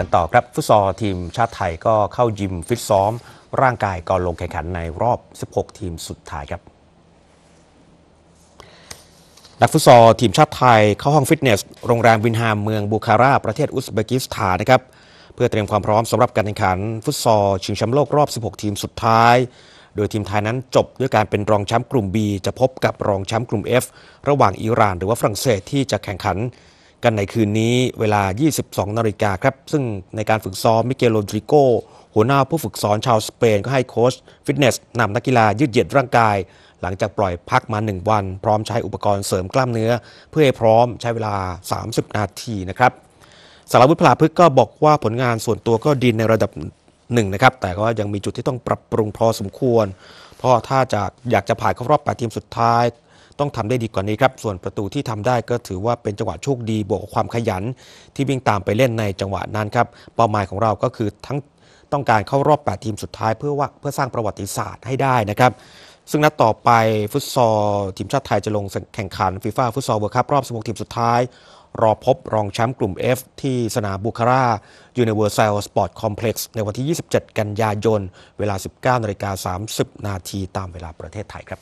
กันต่อครับ ฟุตซอลทีมชาติไทยก็เข้ายิมฟิตซ้อม ร่างกายก่อนลงแข่งขันในรอบ 16 ทีมสุดท้ายครับนักฟุตซอลทีมชาติไทย เข้าห้องฟิตเนส โรงแรมวินฮามเมืองบูคารา ประเทศอุซเบกิสถานนะครับ เพื่อเตรียมความพร้อมสำหรับการแข่งขัน ฟุตซอลชิงแชมป์โลกรอบ 16 ทีมสุดท้าย โดยทีมไทยนั้นจบด้วยการเป็นรองแชมป์กลุ่ม B จะพบกับรองแชมป์กลุ่ม F ระหว่างอิหร่าน หรือว่าฝรั่งเศสที่จะแข่งขันกันในคืนนี้เวลา 22 นาฬิกาครับ ซึ่งในการฝึกซ้อมมิเกลโรดริโกหัวหน้าผู้ฝึกสอนชาวสเปนก็ให้โค้ชฟิตเนสนำนักกีฬายืดเหยียดร่างกายหลังจากปล่อยพักมา 1 วัน พร้อมใช้อุปกรณ์เสริมกล้ามเนื้อเพื่อให้พร้อมใช้เวลา 30 นาทีนะครับสารวุฒิพลาพึกก็บอกว่าผลงานส่วนตัวก็ดีในระดับหนึ่งนะครับแต่ก็ยังมีจุดที่ต้องปรับปรุงพอสมควรเพราะถ้าจะอยากจะผ่านเข้ารอบ8ทีมสุดท้ายต้องทำได้ดีกว่านี้ครับ ส่วนประตูที่ทำได้ก็ถือว่าเป็นจังหวะโชคดี บวกความขยันที่วิ่งตามไปเล่นในจังหวะนั้นครับ เป้าหมายของเราก็คือทั้งต้องการเข้ารอบ 8 ทีมสุดท้าย เพื่อว่าเพื่อสร้างประวัติศาสตร์ให้ได้นะครับ ซึ่งนัดต่อไปฟุตซอลทีมชาติไทยจะลงแข่งขันฟีฟ่าฟุตซอลเวิร์คัพรอบมุทีมสุดท้าย รอพบรองแชมป์กลุ่ม F ที่สนามบุคารายูนเวอร์แซลสปอร์ตคอมเพล็กซ์ในวันที่ 27 กันยายนเวลา 19นาฬิกา30นาทีตามเวลาประเทศไทยครับ